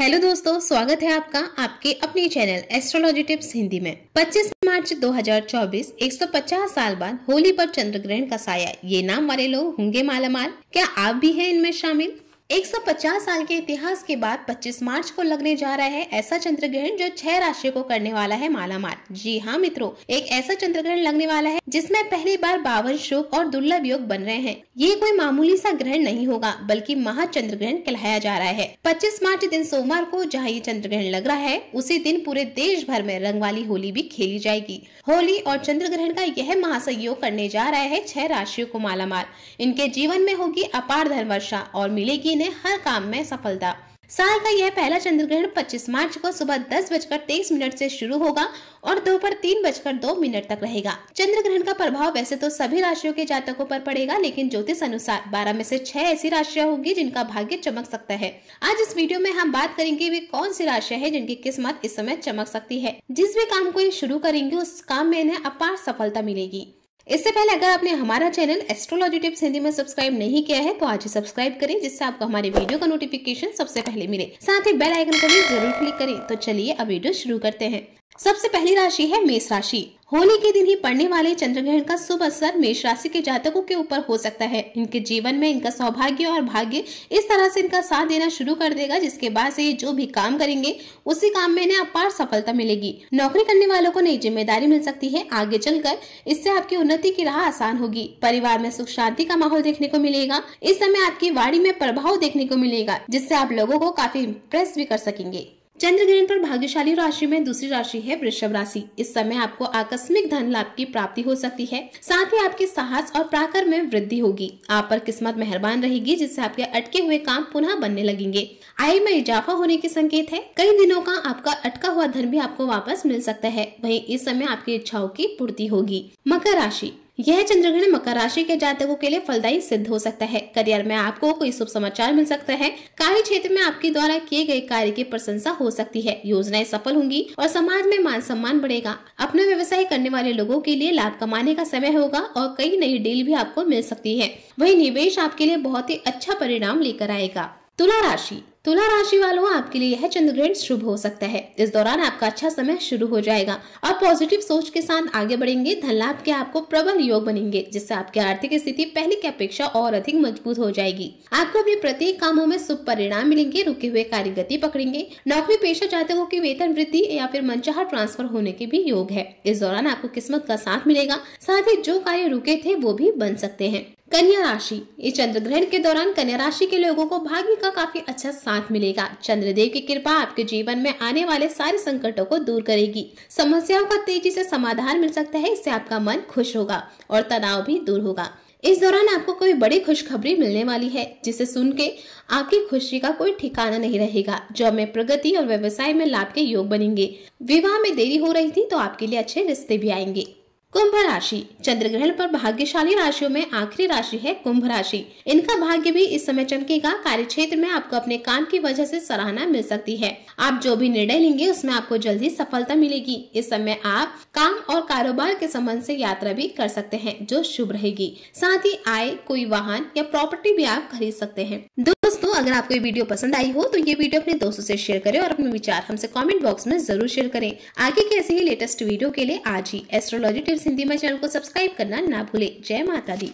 hello दोस्तों स्वागत है आपका आपके अपने चैनल एस्ट्रोलॉजी टिप्स हिंदी में 25 मार्च 2024 150 साल बाद होली पर चंद्र ग्रहण का साया ये नाम वाले लोग होंगे मालामाल क्या आप भी हैं इनमें शामिल 150 साल के इतिहास के बाद 25 मार्च को लगने जा रहा है ऐसा चंद्र ग्रहण जो छह राशियों को करने वाला है माला मार जी हाँ मित्रों एक ऐसा चंद्र ग्रहण लगने वाला है जिसमें पहली बार बावन शोक और दुर्लभ योग बन रहे हैं ये कोई मामूली सा ग्रहण नहीं होगा बल्कि महाचंद्र ग्रहण कहलाया जा रहा है पच्चीस मार्च दिन सोमवार को जहाँ ये चंद्र ग्रहण लग रहा है उसी दिन पूरे देश भर में रंग वाली होली भी खेली जाएगी होली और चंद्र ग्रहण का यह महासहयोग करने जा रहा है छह राशियों को माला मार इनके जीवन में होगी अपार धन वर्षा और मिलेगी मिले हर काम में सफलता साल का यह पहला चंद्रग्रहण 25 मार्च को सुबह दस बजकर तेईस मिनट से शुरू होगा और दोपहर तीन बजकर दो मिनट तक रहेगा चंद्र ग्रहण का प्रभाव वैसे तो सभी राशियों के जातकों पर पड़ेगा लेकिन ज्योतिष अनुसार 12 में से 6 ऐसी राशियां होगी जिनका भाग्य चमक सकता है आज इस वीडियो में हम बात करेंगे वे कौन सी राशियां है जिनकी किस्मत इस समय चमक सकती है जिस भी काम को ये शुरू करेंगे उस काम में इन्हें अपार सफलता मिलेगी इससे पहले अगर आपने हमारा चैनल एस्ट्रोलॉजी टिप्स हिंदी में सब्सक्राइब नहीं किया है तो आज ही सब्सक्राइब करें जिससे आपको हमारे वीडियो का नोटिफिकेशन सबसे पहले मिले साथ ही बेल आइकन को भी जरूर क्लिक करें तो चलिए अब वीडियो शुरू करते हैं सबसे पहली राशि है मेष राशि होली के दिन ही पड़ने वाले चंद्र ग्रहण का शुभ असर मेष राशि के जातकों के ऊपर हो सकता है इनके जीवन में इनका सौभाग्य और भाग्य इस तरह से इनका साथ देना शुरू कर देगा जिसके बाद से ये जो भी काम करेंगे उसी काम में इन्हें अपार सफलता मिलेगी नौकरी करने वालों को नई जिम्मेदारी मिल सकती है आगे चलकर इससे आपकी उन्नति की राह आसान होगी परिवार में सुख शांति का माहौल देखने को मिलेगा इस समय आपकी वाड़ी में प्रभाव देखने को मिलेगा जिससे आप लोगों को काफी इम्प्रेस भी कर सकेंगे चंद्र ग्रहण पर भाग्यशाली राशि में दूसरी राशि है वृषभ राशि इस समय आपको आकस्मिक धन लाभ की प्राप्ति हो सकती है साथ ही आपके साहस और प्राकर में वृद्धि होगी आप पर किस्मत मेहरबान रहेगी जिससे आपके अटके हुए काम पुनः बनने लगेंगे आय में इजाफा होने के संकेत है कई दिनों का आपका अटका हुआ धन भी आपको वापस मिल सकता है वही इस समय आपकी इच्छाओं की पूर्ति होगी मकर राशि यह चंद्रग्रहण मकर राशि के जातकों के लिए फलदायी सिद्ध हो सकता है करियर में आपको कोई शुभ समाचार मिल सकता है कार्य क्षेत्र में आपके द्वारा किए गए कार्य की प्रशंसा हो सकती है योजनाएं सफल होंगी और समाज में मान सम्मान बढ़ेगा अपना व्यवसाय करने वाले लोगों के लिए लाभ कमाने का समय होगा और कई नई डील भी आपको मिल सकती है वही निवेश आपके लिए बहुत ही अच्छा परिणाम लेकर आएगा तुला राशि तुला राशि वालों आपके लिए यह चंद्रग्रहण शुभ हो सकता है इस दौरान आपका अच्छा समय शुरू हो जाएगा और पॉजिटिव सोच के साथ आगे बढ़ेंगे धन लाभ के आपको प्रबल योग बनेंगे जिससे आपकी आर्थिक स्थिति पहले की अपेक्षा और अधिक मजबूत हो जाएगी आपको अपने प्रत्येक कामों में शुभ परिणाम मिलेंगे रुके हुए कार्य गति पकड़ेंगे नौकरी पेशा जातकों की वेतन वृद्धि या फिर मनचाह ट्रांसफर होने के भी योग है इस दौरान आपको किस्मत का साथ मिलेगा साथ ही जो कार्य रुके थे वो भी बन सकते हैं कन्या राशि इस चंद्र ग्रहण के दौरान कन्या राशि के लोगों को भाग्य का काफी अच्छा साथ मिलेगा चंद्रदेव की कृपा आपके जीवन में आने वाले सारे संकटों को दूर करेगी समस्याओं का तेजी से समाधान मिल सकता है इससे आपका मन खुश होगा और तनाव भी दूर होगा इस दौरान आपको कोई बड़ी खुशखबरी मिलने वाली है जिसे सुन के आपकी खुशी का कोई ठिकाना नहीं रहेगा जॉब में प्रगति और व्यवसाय में लाभ के योग बनेंगे विवाह में देरी हो रही थी तो आपके लिए अच्छे रिश्ते भी आएंगे कुंभ राशि चंद्र ग्रहण पर भाग्यशाली राशियों में आखिरी राशि है कुंभ राशि इनका भाग्य भी इस समय चमकेगा कार्य क्षेत्र में आपको अपने काम की वजह से सराहना मिल सकती है आप जो भी निर्णय लेंगे उसमें आपको जल्दी सफलता मिलेगी इस समय आप काम और कारोबार के संबंध से यात्रा भी कर सकते हैं जो शुभ रहेगी साथ ही आय कोई वाहन या प्रॉपर्टी भी आप खरीद सकते हैं दोस्तों अगर आपको ये वीडियो पसंद आई हो तो ये वीडियो अपने दोस्तों से शेयर करें और अपने विचार हमसे कमेंट बॉक्स में जरूर शेयर करें आगे के ऐसे ही लेटेस्ट वीडियो के लिए आज ही एस्ट्रोलॉजी टिप्स हिंदी में चैनल को सब्सक्राइब करना ना भूलें जय माता दी